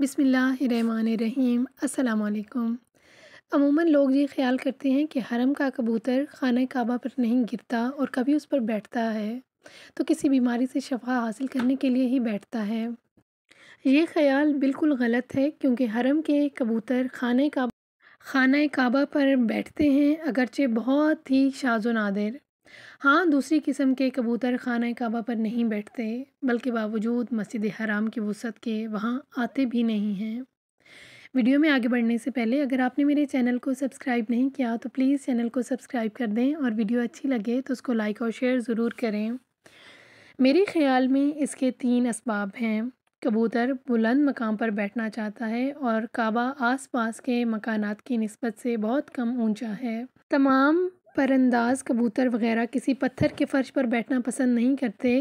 बिसमीम् अल्लाम अमूमन लोग ये ख्याल करते हैं कि हरम का कबूतर खाना काबा पर नहीं गिरता और कभी उस पर बैठता है तो किसी बीमारी से शफा हासिल करने के लिए ही बैठता है ये ख्याल बिल्कुल गलत है क्योंकि हरम के कबूतर खाना काबा खाना काबा पर बैठते हैं अगरचे बहुत ही शाजो नादिर हाँ दूसरी किस्म के कबूतर खाना काबा पर नहीं बैठते बल्कि बावजूद मस्जिद हराम की वसत के वहाँ आते भी नहीं हैं वीडियो में आगे बढ़ने से पहले अगर आपने मेरे चैनल को सब्सक्राइब नहीं किया तो प्लीज़ चैनल को सब्सक्राइब कर दें और वीडियो अच्छी लगे तो उसको लाइक और शेयर ज़रूर करें मेरे ख्याल में इसके तीन इसबाब हैं कबूतर बुलंद मकाम पर बैठना चाहता है और काबा आसपास के मकानात की नस्बत से बहुत कम ऊंचा है तमाम परंदाज कबूतर वगैरह किसी पत्थर के फ़र्श पर बैठना पसंद नहीं करते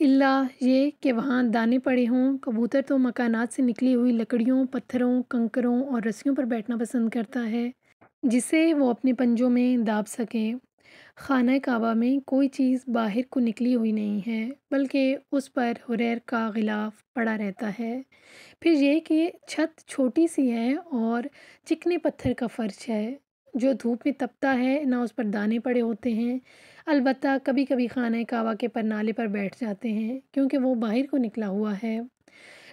इल्ला ये कि वहाँ दाने पड़े हों कबूतर तो मकानात से निकली हुई लकड़ियों पत्थरों कंकरों और रस्सियों पर बैठना पसंद करता है जिसे वो अपने पंजों में दाब सके खाना काबा में कोई चीज़ बाहर को निकली हुई नहीं है बल्कि उस पर हुरैर का गिलाफ पड़ा रहता है फिर ये कि छत छोटी सी है और चिकने पत्थर का फ़र्श है जो धूप में तपता है ना उस पर दाने पड़े होते हैं अलबत्त कभी कभी खाना कावा के परनाले पर बैठ जाते हैं क्योंकि वो बाहर को निकला हुआ है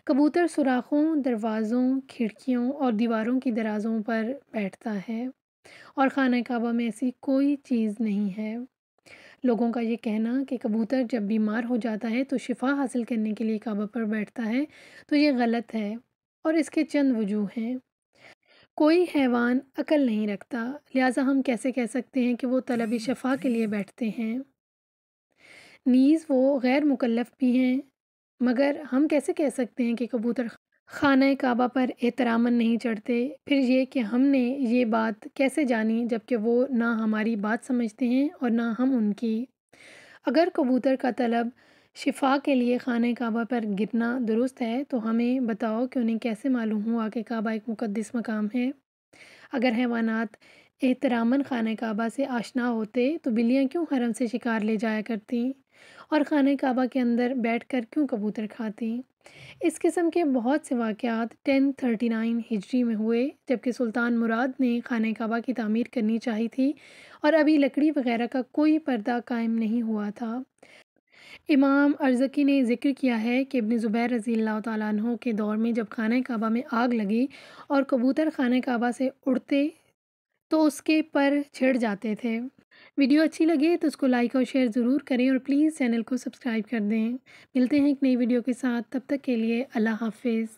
कबूतर सुराखों दरवाज़ों खिड़कियों और दीवारों की दराज़ों पर बैठता है और खाना कावा में ऐसी कोई चीज़ नहीं है लोगों का ये कहना कि कबूतर जब बीमार हो जाता है तो शिफा हासिल करने के लिए काबा पर बैठता है तो ये गलत है और इसके चंद वजूह हैं कोई हैवान अकल नहीं रखता लिहाजा हम कैसे कह सकते हैं कि वो तलब शफा के लिए बैठते हैं नीज़ वो गैर मुकलफ भी हैं मगर हम कैसे कह सकते हैं कि कबूतर खाना काबा पर एहतरामन नहीं चढ़ते फिर ये कि हमने ये बात कैसे जानी जबकि वो ना हमारी बात समझते हैं और ना हम उनकी अगर कबूतर का तलब शिफा के लिए खान काबा पर गिरना दुरुस्त है तो हमें बताओ कि उन्हें कैसे मालूम हुआ कि काबा एक मुकदस मकाम है अगर हैवानात एहतरामन खान काबा से आशना होते तो बिल्लियाँ क्यों हरम से शिकार ले जाया करती और खान काबा के अंदर बैठ कर क्यों कबूतर खाती इस किस्म के बहुत से वाक़ात टेन थर्टी नाइन हिजरी में हुए जबकि सुल्तान मुराद ने खान काबा की तमीर करनी चाहिए थी और अभी लकड़ी वगैरह का कोई पर्दा कायम नहीं हुआ था इमाम अर्ज़की ने जिक्र किया है कि इबन ज़ुबैर रज़ी तु के दौर में जब खाना काबा में आग लगी और कबूतर खाना काबा से उड़ते तो उसके पर छिड़ जाते थे वीडियो अच्छी लगे तो उसको लाइक और शेयर ज़रूर करें और प्लीज़ चैनल को सब्सक्राइब कर दें मिलते हैं एक नई वीडियो के साथ तब तक के लिए अल्लाह हाफिज़